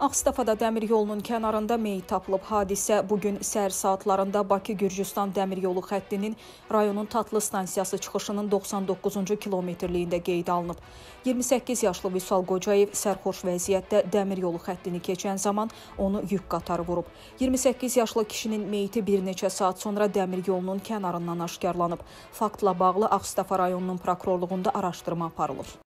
Ağstafada dəmir yolunun kənarında meyit tapılıb. Hadisə bu gün səhər saatlarında Bakı-Gürcüstan dəmir yolu xəttinin rayonun Tatlı stansiyası çıxışının 99-cu kilometrliyində qeydə alınıb. 28 yaşlı Vüsal Qocayev sərxoş vəziyyətdə dəmir yolu xəttini keçən zaman onu yük qatarı vurub. 28 yaşlı kişinin meyiti bir neçə saat sonra dəmir yolunun kənarından aşkarlanıb. Faktla bağlı Ağstafa rayonunun prokurorluğunda araşdırma aparılır.